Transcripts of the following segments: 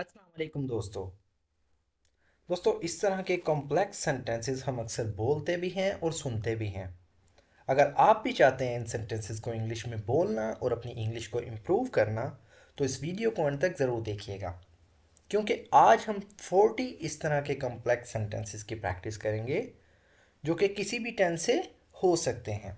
अस्सलाम दोस्तों दोस्तों इस तरह के कॉम्प्लेक्स सेंटेंसेस हम अक्सर बोलते भी हैं और सुनते भी हैं अगर आप भी चाहते हैं इन सेंटेंसेस को इंग्लिश में बोलना और अपनी इंग्लिश को इम्प्रूव करना तो इस वीडियो को अंत तक ज़रूर देखिएगा क्योंकि आज हम 40 इस तरह के कॉम्प्लेक्स सेंटेंसेस की प्रैक्टिस करेंगे जो कि किसी भी टेंस से हो सकते हैं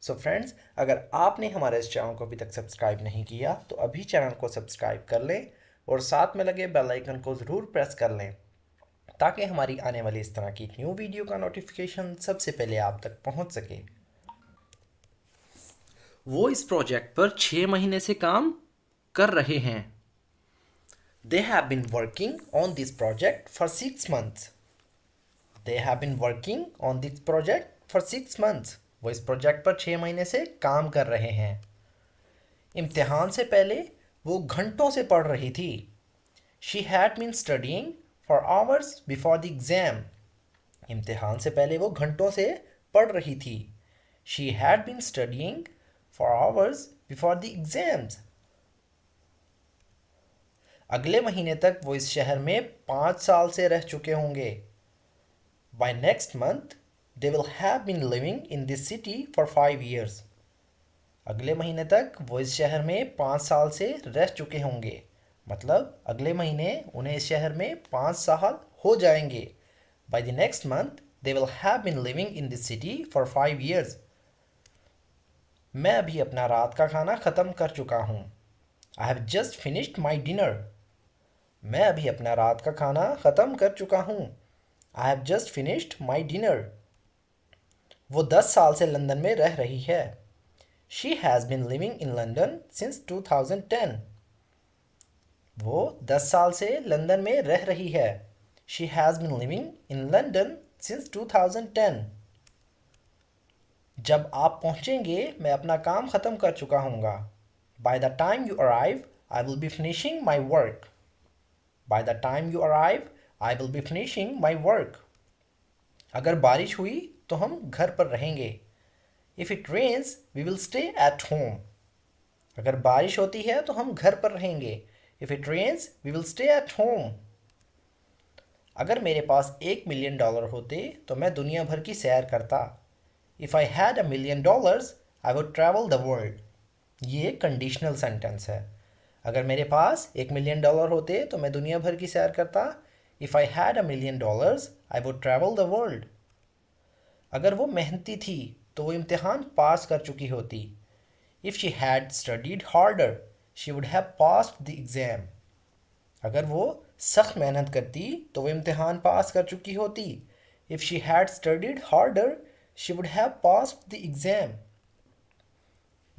सो so फ्रेंड्स अगर आपने हमारे इस चैनल को अभी तक सब्सक्राइब नहीं किया तो अभी चैनल को सब्सक्राइब कर लें और साथ में लगे बेल आइकन को ज़रूर प्रेस कर लें ताकि हमारी आने वाली इस तरह की न्यू वीडियो का नोटिफिकेशन सबसे पहले आप तक पहुंच सके वो इस प्रोजेक्ट पर छः महीने से काम कर रहे हैं they have been working on this project for six months they have been working on this project for six months वो इस प्रोजेक्ट पर छः महीने से काम कर रहे हैं इम्तिहान से पहले वो घंटों से पढ़ रही थी she had been studying for hours before the exam इम्तहान से पहले वो घंटों से पढ़ रही थी she had been studying for hours before the exams अगले महीने तक वो इस शहर में पाँच साल से रह चुके होंगे by next month they will have been living in this city for five years अगले महीने तक वो इस शहर में पाँच साल से रह चुके होंगे मतलब अगले महीने उन्हें इस शहर में पाँच साल हो जाएंगे by the next month they will have been living in this city for five years मैं अभी अपना रात का खाना ख़त्म कर चुका हूँ I have just finished my dinner मैं अभी अपना रात का खाना ख़त्म कर चुका हूँ I have just finished my dinner वो दस साल से लंदन में रह रही है she has been living in London since 2010 वो दस साल से लंदन में रह रही है she has been living in London since 2010 जब आप पहुंचेंगे मैं अपना काम ख़त्म कर चुका हूँगा by the time you arrive I will be finishing my work by the time you arrive I will be finishing my work अगर बारिश हुई तो हम घर पर रहेंगे if it rains we will stay at home अगर बारिश होती है तो हम घर पर रहेंगे if it rains we will stay at home अगर मेरे पास एक मिलियन डॉलर होते तो मैं दुनिया भर की सैर करता if I had a million dollars I would travel the world ये कंडीशनल सेंटेंस है अगर मेरे पास एक मिलियन डॉलर होते तो मैं दुनिया भर की सैर करता if I had a million dollars I would travel the world अगर वो मेहनती थी तो वो इम्तहान पास कर चुकी होती if she had studied harder she would have pass the exam अगर वो सख्त मेहनत करती तो वो इम्तहान पास कर चुकी होती if she had studied harder she would have pass the exam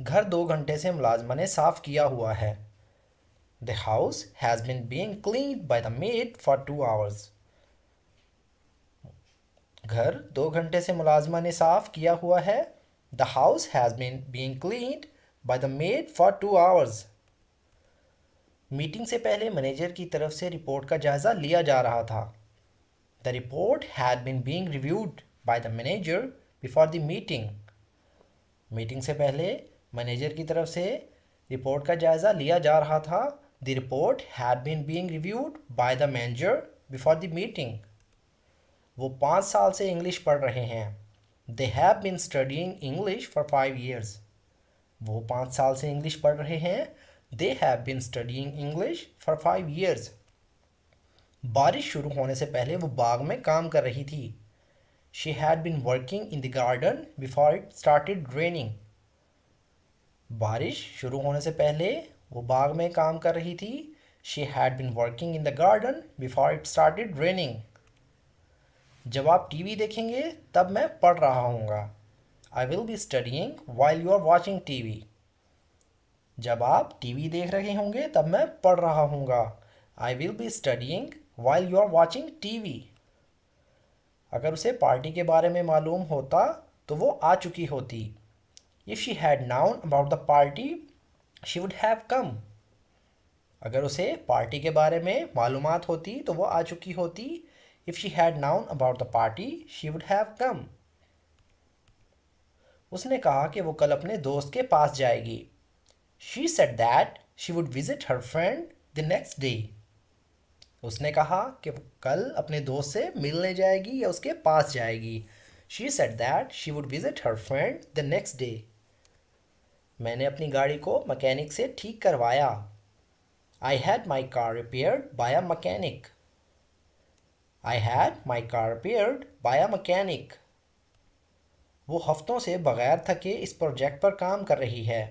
घर दो घंटे से मुलाजमा ने साफ किया हुआ है the house has been being clean by the maid for two hours घर दो घंटे से मुलाजमा ने साफ किया हुआ है the house has been been clean by the maid for two hours meeting से पहले मैनेजर की तरफ से रिपोर्ट का जायज़ा लिया जा रहा था the report had been being reviewed by the manager before the meeting meeting से पहले मैनेजर की तरफ से रिपोर्ट का जायज़ा लिया जा रहा था the report had been being reviewed by the manager before the meeting वो पाँच साल से इंग्लिश पढ़ रहे हैं they have been studying English for five years वो पाँच साल से इंग्लिश पढ़ रहे हैं they have been studying English for five years बारिश शुरू होने से पहले वो बाग में काम कर रही थी she had been working in the garden before it started raining बारिश शुरू होने से पहले वो बाग में काम कर रही थी she had been working in the garden before it started raining जब आप टीवी देखेंगे तब मैं पढ़ रहा हूँ I will be studying while you are watching TV जब आप टीवी देख रहे होंगे तब मैं पढ़ रहा हूँ I will be studying while you are watching TV अगर उसे पार्टी के बारे में मालूम होता तो वो आ चुकी होती if she had known about the party she would have come अगर उसे पार्टी के बारे में मालूम होती तो वो आ चुकी होती If she had known about the party, she would have come. उसने कहा कि वो कल अपने दोस्त के पास जाएगी she said that she would visit her friend the next day उसने कहा कि वो कल अपने दोस्त से मिलने जाएगी या उसके पास जाएगी she said that she would visit her friend the next day मैंने अपनी गाड़ी को मकैनिक से ठीक करवाया I had my car repair by a mechanic I had my car repaired by a mechanic वो हफ्तों से बगैर थके इस प्रोजेक्ट पर काम कर रही है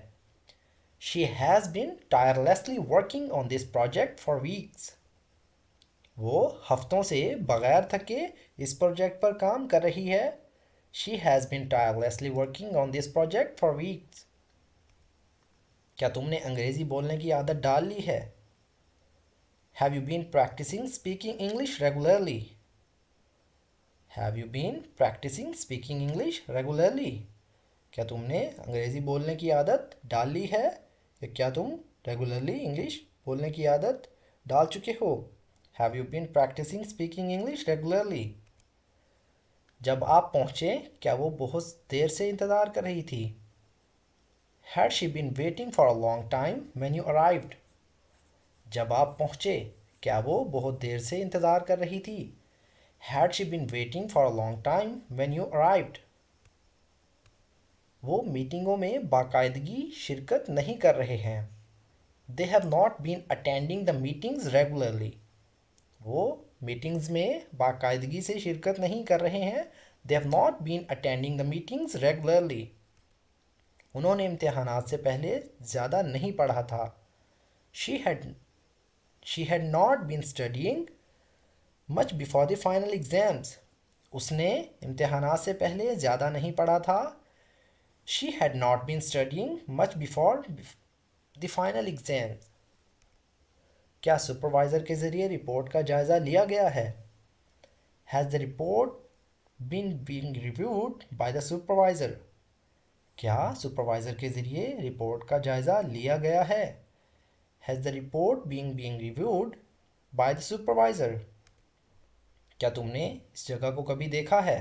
she has been tirelessly working on this project for weeks वो हफ्तों से बगैर थके इस प्रोजेक्ट पर काम कर रही है she has been tirelessly working on this project for weeks क्या तुमने अंग्रेज़ी बोलने की आदत डाल ली है Have you been practicing speaking English regularly? Have you been practicing speaking English regularly क्या तुमने अंग्रेज़ी बोलने की आदत डाल ली है या क्या तुम रेगुलरली इंग्लिश बोलने की आदत डाल चुके हो have you been practicing speaking English regularly जब आप पहुँचे क्या वो बहुत देर से इंतज़ार कर रही थी had she been waiting for a long time when you arrived जब आप पहुँचे क्या वो बहुत देर से इंतज़ार कर रही थी had she been waiting for a long time when you arrived वो मीटिंगों में बाकायदगी शिरकत नहीं कर रहे हैं they have not been attending the meetings regularly वो मीटिंग्स में बाकायदगी से शिरकत नहीं कर रहे हैं they have not been attending the meetings regularly उन्होंने इम्तहान से पहले ज़्यादा नहीं पढ़ा था she had she had not been studying much before the final exams उसने इम्तहान से पहले ज़्यादा नहीं पढ़ा था she had not been studying much before the final exam क्या सुपरवाइज़र के ज़रिए रिपोर्ट का जायज़ा लिया गया है has the report been being reviewed by the supervisor क्या सुपरवाइज़र के ज़रिए रिपोर्ट का जायज़ा लिया गया है has the report being being reviewed by the supervisor क्या तुमने इस जगह को कभी देखा है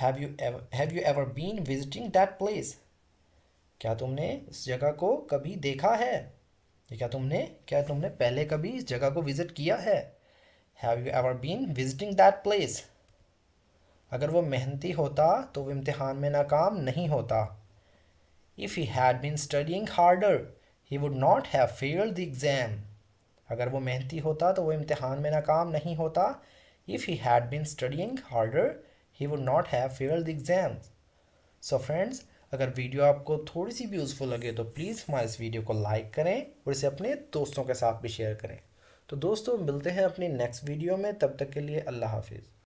have you have you ever been visiting that place क्या तुमने इस जगह को कभी देखा है क्या तुमने क्या तुमने पहले कभी इस जगह को विज़िट किया है have you ever been visiting that place अगर वो मेहनती होता तो वो इम्तहान में नाकाम नहीं होता if he had been studying harder he would not have failed the exam अगर वो मेहनती होता तो वो इम्तहान में नाकाम नहीं होता if he had been studying harder he would not have failed the exam so friends अगर वीडियो आपको थोड़ी सी भी यूज़फुल लगे तो प्लीज़ हमारे इस वीडियो को लाइक करें और इसे अपने दोस्तों के साथ भी शेयर करें तो दोस्तों मिलते हैं अपनी नेक्स्ट वीडियो में तब तक के लिए अल्लाह हाफिज़